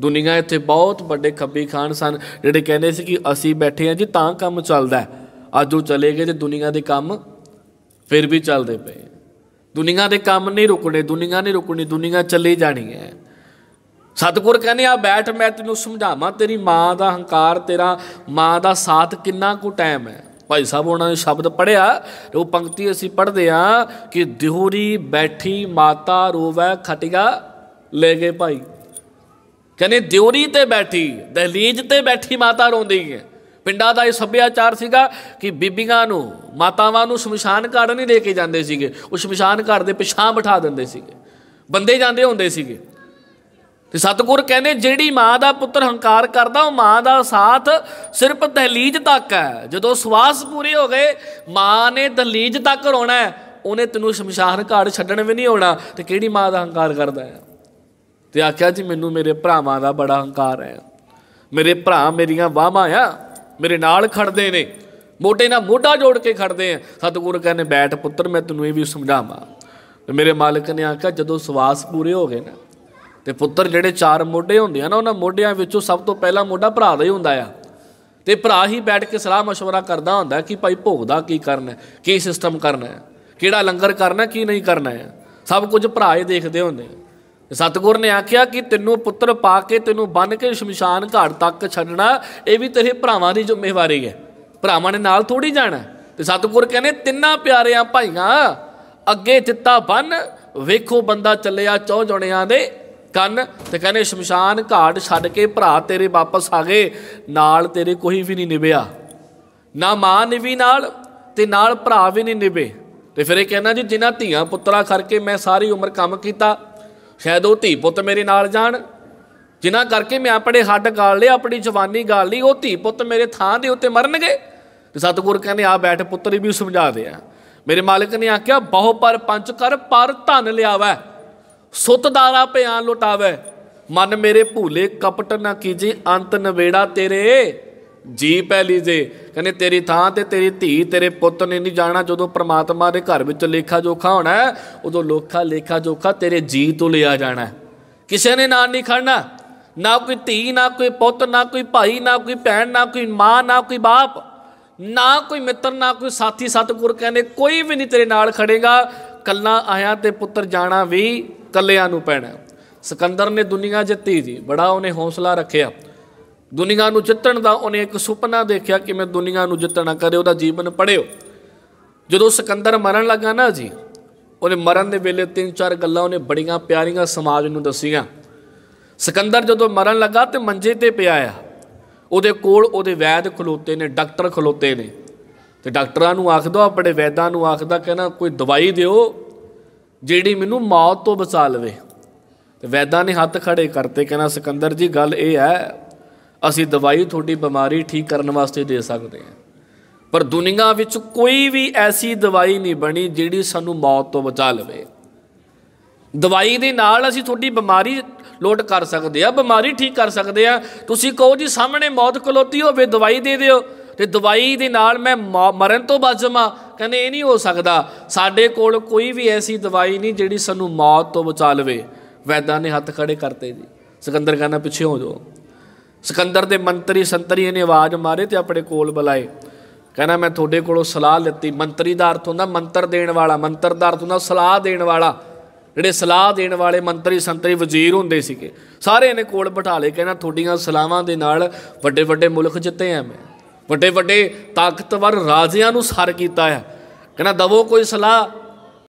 ਦੁਨੀਆ ਇੱਥੇ ਬਹੁਤ ਵੱਡੇ ਖੱਬੀ ਖਾਨ ਸਨ ਜਿਹੜੇ ਕਹਿੰਦੇ ਸੀ ਕਿ ਅਸੀਂ ਬੈਠੇ ਆ ਜੀ ਤਾਂ ਕੰਮ ਚੱਲਦਾ ਅੱਜ ਉਹ ਚਲੇ ਗਏ ਤੇ ਦੁਨੀਆ ਦੇ ਕੰਮ ਫਿਰ ਵੀ ਚੱਲਦੇ ਪਏ ਦੁਨੀਆ ਦੇ ਕੰਮ ਨਹੀਂ ਰੁਕਣੇ ਦੁਨੀਆ ਨਹੀਂ ਰੁਕਣੀ ਦੁਨੀਆ ਚੱਲੀ ਜਾਣੀ ਹੈ ਸਤਗੁਰ ਕਹਿੰਦੇ ਆ ਬੈਠ ਮੈਂ ਤੈਨੂੰ ਸਮਝਾਵਾਂ ਤੇਰੀ ਮਾਂ ਦਾ ਹੰਕਾਰ ਤੇਰਾ ਮਾਂ ਦਾ ਸਾਥ ਕਿੰਨਾ ਕੁ ਟਾਈਮ ਹੈ ਭਾਈ ਸਾਹਿਬ ਉਹਨਾਂ ਨੇ ਸ਼ਬਦ ਪੜਿਆ ਉਹ ਪੰਕਤੀ ਅਸੀਂ ਪੜਦੇ ਆ ਕਿ ਦਿਹੋਰੀ ਬੈਠੀ ਮਾਤਾ ਰੋਵੇ ਖਟਿਆ ਲੈ ਗਏ ਭਾਈ ਕਹਿੰਦੇ ਦਿਉਰੀ ਤੇ ਬੈਠੀ ਦਹਲੀਜ ਤੇ ਬੈਠੀ ਮਾਤਾ ਰੋਂਦੀ ਹੈ ਪਿੰਡਾਂ ਦਾ ਇਹ ਸੱਭਿਆਚਾਰ ਸੀਗਾ ਕਿ ਬੀਬੀਆਂ ਨੂੰ ਮਾਤਾਵਾਂ ਨੂੰ ਸ਼ਮਸ਼ਾਨ ਘਾਟ ਨਹੀਂ ਲੈ ਕੇ ਜਾਂਦੇ ਸੀਗੇ ਉਹ ਸ਼ਮਸ਼ਾਨ ਘਾਟ ਦੇ ਪਿਛਾਂ ਬਿਠਾ ਦਿੰਦੇ ਸੀਗੇ ਬੰਦੇ ਜਾਂਦੇ ਹੁੰਦੇ ਸੀਗੇ ਤੇ ਸਤਗੁਰ ਕਹਿੰਦੇ ਜਿਹੜੀ ਮਾਂ ਦਾ ਪੁੱਤਰ ਹੰਕਾਰ ਕਰਦਾ ਉਹ ਮਾਂ ਦਾ ਸਾਥ ਸਿਰਫ ਦਹਲੀਜ ਤੱਕ ਹੈ ਜਦੋਂ ਸਵਾਸ ਪੂਰੇ ਹੋ ਗਏ ਮਾਂ ਨੇ ਦਹਲੀਜ ਤੱਕ ਰੋਣਾ ਉਹਨੇ ਤੈਨੂੰ ਸ਼ਮਸ਼ਾਨ ਘਾਟ ਛੱਡਣ ਵੀ ਨਹੀਂ ਆਉਣਾ ਤੇ ਕਿਹੜੀ ਮਾਂ ਦਾ ਹੰਕਾਰ ਕਰਦਾ ਹੈ ਤੇ ਆਖਿਆ ਜੀ ਮੈਨੂੰ ਮੇਰੇ ਭਰਾਵਾਂ ਦਾ ਬੜਾ ਹੰਕਾਰ ਹੈ ਮੇਰੇ ਭਰਾ ਮੇਰੀਆਂ ਵਾਹਾਂ ਆ ਮੇਰੇ ਨਾਲ ਖੜਦੇ ਨੇ ਮੋਢੇ ਨਾਲ ਮੋਢਾ ਜੋੜ ਕੇ ਖੜਦੇ ਆ ਸਤਿਗੁਰੂ ਕਹਿੰਦੇ ਬੈਠ ਪੁੱਤਰ ਮੈਂ ਤੈਨੂੰ ਇਹ ਵੀ ਸਮਝਾਵਾਂ ਤੇ ਮੇਰੇ ਮਾਲਕ ਨੇ ਆਖਿਆ ਜਦੋਂ ਸਵਾਸ ਪੂਰੇ ਹੋ ਗਏ ਨਾ ਤੇ ਪੁੱਤਰ ਜਿਹੜੇ ਚਾਰ ਮੋਢੇ ਹੁੰਦੇ ਆ ਨਾ ਉਹਨਾਂ ਮੋਢਿਆਂ ਵਿੱਚੋਂ ਸਭ ਤੋਂ ਪਹਿਲਾ ਮੋਢਾ ਭਰਾ ਦਾ ਹੀ ਹੁੰਦਾ ਆ ਤੇ ਭਰਾ ਹੀ ਬੈਠ ਕੇ ਸਲਾਹ مشورہ ਕਰਦਾ ਹੁੰਦਾ ਕਿ ਭਾਈ ਭੋਗ ਦਾ ਕੀ ਕਰਨਾ ਹੈ ਕੀ ਸਿਸਟਮ ਕਰਨਾ ਹੈ ਕਿਹੜਾ ਲੰਗਰ ਕਰਨਾ ਕੀ ਨਹੀਂ ਕਰਨਾ ਹੈ ਸਭ ਕੁਝ ਭਰਾ ਹੀ ਦੇਖਦੇ ਹੁੰਦੇ ਆ ਸਤਗੁਰ ਨੇ ਆਖਿਆ ਕਿ ਤੈਨੂੰ ਪੁੱਤਰ ਪਾ ਕੇ ਤੈਨੂੰ ਬੰਨ ਕੇ ਸ਼ਮਸ਼ਾਨ ਘਾਟ ਤੱਕ ਛੱਡਣਾ ਇਹ ਵੀ ਤੇਰੇ ਭਰਾਵਾਂ ਦੀ ਜ਼ਿੰਮੇਵਾਰੀ ਹੈ ਭਰਾਵਾਂ ਨੇ ਨਾਲ ਥੋੜੀ ਜਾਣਾ ਤੇ ਸਤਗੁਰ ਕਹਿੰਦੇ ਤਿੰਨਾ ਪਿਆਰਿਆਂ ਭਾਈਆਂ ਅੱਗੇ ਦਿੱਤਾ ਬੰਨ ਵੇਖੋ ਬੰਦਾ ਚੱਲਿਆ ਚੌ ਜਣਿਆਂ ਦੇ ਕੰਨ ਤੇ ਕਹਿੰਦੇ ਸ਼ਮਸ਼ਾਨ ਘਾਟ ਛੱਡ ਕੇ ਭਰਾ ਤੇਰੇ ਵਾਪਸ ਆ ਗਏ ਨਾਲ ਤੇਰੇ ਕੋਈ ਵੀ ਨਹੀਂ ਨਿਭਿਆ ਨਾ ਮਾਂ ਵੀ ਨਾਲ ਤੇ ਨਾਲ ਭਰਾ ਵੀ ਨਹੀਂ ਨਿਭੇ ਤੇ ਫਿਰ ਇਹ ਕਹਿੰਦਾ ਜੀ ਜਿਨ੍ਹਾਂ ਧੀਆਂ ਪੁੱਤਰਾ ਕਰਕੇ ਮੈਂ ਸਾਰੀ ਉਮਰ ਕੰਮ ਕੀਤਾ ਸ਼ਾਇਦ ਉਹ ਧੀ ਪੁੱਤ ਮੇਰੇ ਨਾਲ ਜਾਣ ਜਿਨ੍ਹਾਂ ਕਰਕੇ ਮੈਂ ਆਪਣੇ ਹੱਡ ਗਾਲ ਲਿਆ ਆਪਣੀ ਜਵਾਨੀ ਗਾਲ ਲਈ ਉਹ ਧੀ ਪੁੱਤ ਮੇਰੇ ਥਾਂ ਦੇ ਉੱਤੇ ਮਰਨਗੇ ਤੇ ਸਤਗੁਰ ਕਹਿੰਦੇ ਆ ਬੈਠ ਪੁੱਤਰ ਵੀ ਸਮਝਾ ਦੇ ਆ ਮੇਰੇ ਮਾਲਕ ਨੇ ਆਖਿਆ ਬਹੁ ਪਰ ਪੰਚ ਕਰ ਪਰ ਧਨ ਲਿਆਵਾ ਸੁੱਤਦਾਰਾ ਦਾਰਾ ਪਿਆਨ ਲੁਟਾਵੇ ਮਨ ਮੇਰੇ ਭੂਲੇ ਕਪਟ ਨਾ ਕੀਜੀ ਅੰਤ ਨਵੇੜਾ ਤੇਰੇ ਜੀ ਪਹਿਲੀ ਜੇ ਕਹਿੰਦੇ ਤੇਰੀ ਥਾਂ ਤੇ ਤੇਰੀ ਧੀ ਤੇਰੇ ਪੁੱਤ ਨੇ ਨਹੀਂ ਜਾਣਾ ਜਦੋਂ ਪ੍ਰਮਾਤਮਾ ਦੇ ਘਰ ਵਿੱਚ ਲੇਖਾ ਜੋਖਾ ਹੋਣਾ ਉਦੋਂ ਲੋਖਾ ਲੇਖਾ ਜੋਖਾ ਤੇਰੇ ਜੀ ਤੋਂ ਲਿਆ ਜਾਣਾ ਕਿਸੇ ਨੇ ਨਾਂ ਨਹੀਂ ਖੜਨਾ ਨਾ ਕੋਈ ਧੀ ਨਾ ਕੋਈ ਪੁੱਤ ਨਾ ਕੋਈ ਭਾਈ ਨਾ ਕੋਈ ਭੈਣ ਨਾ ਕੋਈ ਮਾਂ ਨਾ ਕੋਈ ਬਾਪ ਨਾ ਕੋਈ ਮਿੱਤਰ ਨਾ ਕੋਈ ਸਾਥੀ ਸਤਗੁਰ ਕਹਿੰਦੇ ਕੋਈ ਵੀ ਨਹੀਂ ਤੇਰੇ ਨਾਲ ਖੜੇਗਾ ਕੱਲਾ ਆਇਆ ਤੇ ਪੁੱਤਰ ਜਾਣਾ ਵੀ ਕੱਲਿਆਂ ਨੂੰ ਪੈਣਾ ਸਿਕੰਦਰ ਨੇ ਦੁਨੀਆ ਜਿੱਤੀ ਜੀ ਬੜਾ ਉਹਨੇ ਹੌਸਲਾ ਰੱਖਿਆ ਦੁਨੀਆ ਨੂੰ ਜਿੱਤਣ ਦਾ ਉਹਨੇ ਇੱਕ ਸੁਪਨਾ ਦੇਖਿਆ ਕਿ ਮੈਂ ਦੁਨੀਆ ਨੂੰ ਜਿੱਤਣਾ ਕਰੇ ਉਹਦਾ ਜੀਵਨ ਪੜਿਓ ਜਦੋਂ ਸਿਕੰਦਰ ਮਰਨ ਲੱਗਾ ਨਾ ਜੀ ਉਹਨੇ ਮਰਨ ਦੇ ਵੇਲੇ ਤਿੰਨ ਚਾਰ ਗੱਲਾਂ ਉਹਨੇ ਬੜੀਆਂ ਪਿਆਰੀਆਂ ਸਮਾਜ ਨੂੰ ਦੱਸੀਆਂ ਸਿਕੰਦਰ ਜਦੋਂ ਮਰਨ ਲੱਗਾ ਤੇ ਮੰਜੇ ਤੇ ਪਿਆ ਆ ਉਹਦੇ ਕੋਲ ਉਹਦੇ ਵੈਦ ਖਲੋਤੇ ਨੇ ਡਾਕਟਰ ਖਲੋਤੇ ਨੇ ਤੇ ਡਾਕਟਰਾਂ ਨੂੰ ਆਖਦਾ ਆਪਣੇ ਵੈਦਾਂ ਨੂੰ ਆਖਦਾ ਕਹਿੰਦਾ ਕੋਈ ਦਵਾਈ ਦਿਓ ਜਿਹੜੀ ਮੈਨੂੰ ਮੌਤ ਤੋਂ ਬਚਾ ਲਵੇ ਤੇ ਵੈਦਾਂ ਨੇ ਹੱਥ ਖੜੇ ਕਰਤੇ ਕਹਿੰਦਾ ਸਿਕੰਦਰ ਜੀ ਗੱਲ ਇਹ ਹੈ ਅਸੀਂ ਦਵਾਈ ਤੁਹਾਡੀ ਬਿਮਾਰੀ ਠੀਕ ਕਰਨ ਵਾਸਤੇ ਦੇ ਸਕਦੇ ਹਾਂ ਪਰ ਦੁਨੀਆ ਵਿੱਚ ਕੋਈ ਵੀ ਐਸੀ ਦਵਾਈ ਨਹੀਂ ਬਣੀ ਜਿਹੜੀ ਸਾਨੂੰ ਮੌਤ ਤੋਂ ਬਚਾ ਲਵੇ ਦਵਾਈ ਦੇ ਨਾਲ ਅਸੀਂ ਤੁਹਾਡੀ ਬਿਮਾਰੀ ਲੋਟ ਕਰ ਸਕਦੇ ਆ ਬਿਮਾਰੀ ਠੀਕ ਕਰ ਸਕਦੇ ਆ ਤੁਸੀਂ ਕਹੋ ਜੀ ਸਾਹਮਣੇ ਮੌਤ ਕੋਲੋਤੀ ਹੋਵੇ ਦਵਾਈ ਦੇ ਦਿਓ ਤੇ ਦਵਾਈ ਦੇ ਨਾਲ ਮੈਂ ਮਰਨ ਤੋਂ ਬਚ ਜਾਵਾਂ ਕਹਿੰਦੇ ਇਹ ਨਹੀਂ ਹੋ ਸਕਦਾ ਸਾਡੇ ਕੋਲ ਕੋਈ ਵੀ ਐਸੀ ਦਵਾਈ ਨਹੀਂ ਜਿਹੜੀ ਸਾਨੂੰ ਮੌਤ ਤੋਂ ਬਚਾ ਲਵੇ ਵੈਦਾਂ ਨੇ ਹੱਥ ਖੜੇ ਕਰਤੇ ਜੀ ਸਿਕੰਦਰ ਕਹਿੰਦਾ ਪਿੱਛੇ ਹੋ ਜਾਓ ਸਿਕੰਦਰ ਦੇ ਮੰਤਰੀ ਸੰਤਰੀ ਨੇ ਆਵਾਜ਼ ਮਾਰੇ ਤੇ ਆਪਣੇ ਕੋਲ ਬੁਲਾਏ ਕਹਿੰਦਾ ਮੈਂ ਤੁਹਾਡੇ ਕੋਲੋਂ ਸਲਾਹ ਲਿੱਤੀ ਮੰਤਰੀ ਦਾ ਅਰਥ ਹੁੰਦਾ ਮੰਤਰ ਦੇਣ ਵਾਲਾ ਮੰਤਰ ਦਾ ਅਰਥ ਹੁੰਦਾ ਸਲਾਹ ਦੇਣ ਵਾਲਾ ਜਿਹੜੇ ਸਲਾਹ ਦੇਣ ਵਾਲੇ ਮੰਤਰੀ ਸੰਤਰੀ ਵਜ਼ੀਰ ਹੁੰਦੇ ਸੀਗੇ ਸਾਰੇ ਨੇ ਕੋਲ ਬਿਠਾ ਲਏ ਕਹਿੰਦਾ ਤੁਹਾਡੀਆਂ ਸਲਾਹਾਂ ਦੇ ਨਾਲ ਵੱਡੇ ਵੱਡੇ ਮੁਲਕ ਜਿੱਤੇ ਆ ਮੈਂ ਵੱਡੇ ਵੱਡੇ ਤਾਕਤਵਰ ਰਾਜਿਆਂ ਨੂੰ ਸਰ ਕੀਤਾ ਆ ਕਹਿੰਦਾ ਦਵੋ ਕੋਈ ਸਲਾਹ